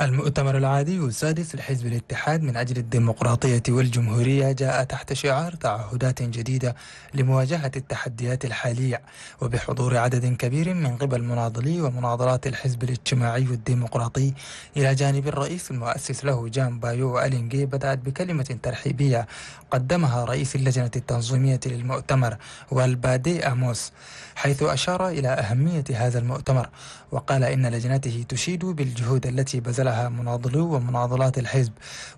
المؤتمر العادي السادس لحزب الاتحاد من أجل الديمقراطية والجمهورية جاء تحت شعار تعهدات جديدة لمواجهة التحديات الحالية وبحضور عدد كبير من قبل مناضلي ومناضلات الحزب الاجتماعي الديمقراطي إلى جانب الرئيس المؤسس له جان بايو ألينجي بدأت بكلمة ترحيبية قدمها رئيس اللجنة التنظيمية للمؤتمر والبادي أموس حيث أشار إلى أهمية هذا المؤتمر وقال إن لجنته تشيد بالجهود التي بذلها مناضلو ومناضلات الحزب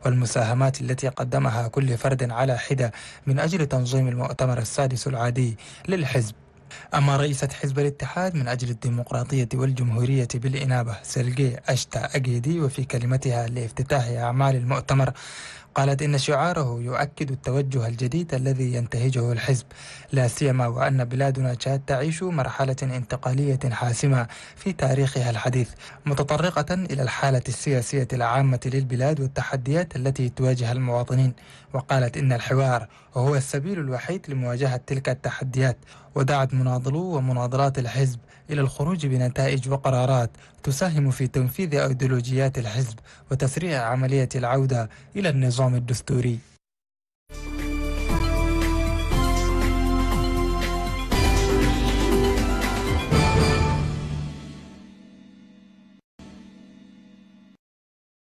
والمساهمات التي قدمها كل فرد على حدة من أجل تنظيم المؤتمر السادس العادي للحزب أما رئيسة حزب الاتحاد من أجل الديمقراطية والجمهورية بالإنابة سيرجي أشتا أجيدي وفي كلمتها لافتتاح أعمال المؤتمر قالت إن شعاره يؤكد التوجه الجديد الذي ينتهجه الحزب لا سيما وأن بلادنا تشاد تعيش مرحلة انتقالية حاسمة في تاريخها الحديث متطرقة إلى الحالة السياسية العامة للبلاد والتحديات التي تواجه المواطنين وقالت إن الحوار هو السبيل الوحيد لمواجهة تلك التحديات ودعت مناضلو ومناضلات الحزب إلى الخروج بنتائج وقرارات تساهم في تنفيذ أيديولوجيات الحزب وتسريع عملية العودة إلى النظام the story.